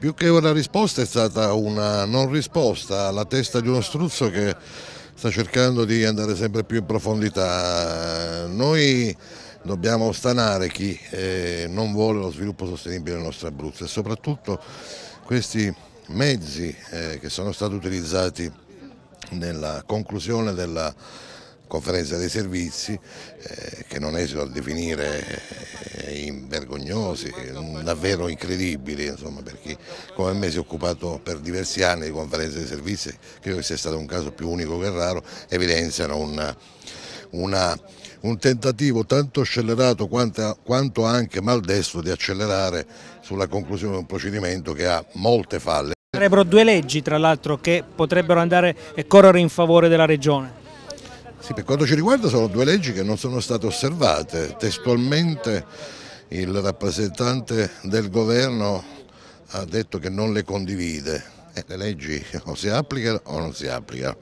Più che una risposta è stata una non risposta alla testa di uno struzzo che sta cercando di andare sempre più in profondità. Noi dobbiamo stanare chi eh, non vuole lo sviluppo sostenibile del nostro Abruzzo e soprattutto questi mezzi eh, che sono stati utilizzati nella conclusione della conferenza dei servizi eh, che non esito a definire eh, vergognosi, davvero incredibili, insomma, per chi come me si è occupato per diversi anni di conferenze dei servizi, credo che sia stato un caso più unico che raro, evidenziano un, una, un tentativo tanto scellerato quanto, quanto anche maldestro di accelerare sulla conclusione di un procedimento che ha molte falle. Sarebbero due leggi tra l'altro che potrebbero andare e correre in favore della Regione. Sì, per quanto ci riguarda sono due leggi che non sono state osservate. Testualmente il rappresentante del governo ha detto che non le condivide. Eh, le leggi o si applicano o non si applicano.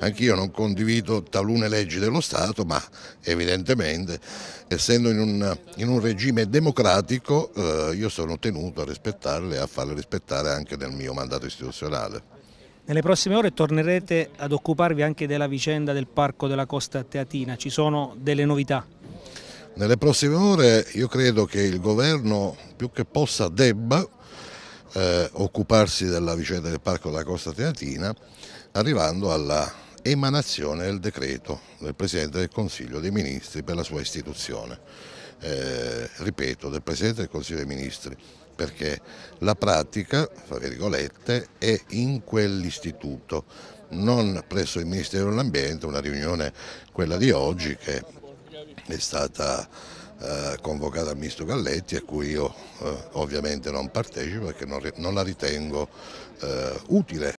anch'io non condivido talune leggi dello Stato, ma evidentemente essendo in un, in un regime democratico eh, io sono tenuto a rispettarle e a farle rispettare anche nel mio mandato istituzionale. Nelle prossime ore tornerete ad occuparvi anche della vicenda del Parco della Costa Teatina, ci sono delle novità? Nelle prossime ore io credo che il governo più che possa debba eh, occuparsi della vicenda del Parco della Costa Teatina arrivando alla emanazione del decreto del Presidente del Consiglio dei Ministri per la sua istituzione. Eh, ripeto, del Presidente del Consiglio dei Ministri perché la pratica, fra virgolette, è in quell'istituto, non presso il Ministero dell'Ambiente, una riunione, quella di oggi, che è stata eh, convocata dal Ministro Galletti, a cui io eh, ovviamente non partecipo perché non, non la ritengo eh, utile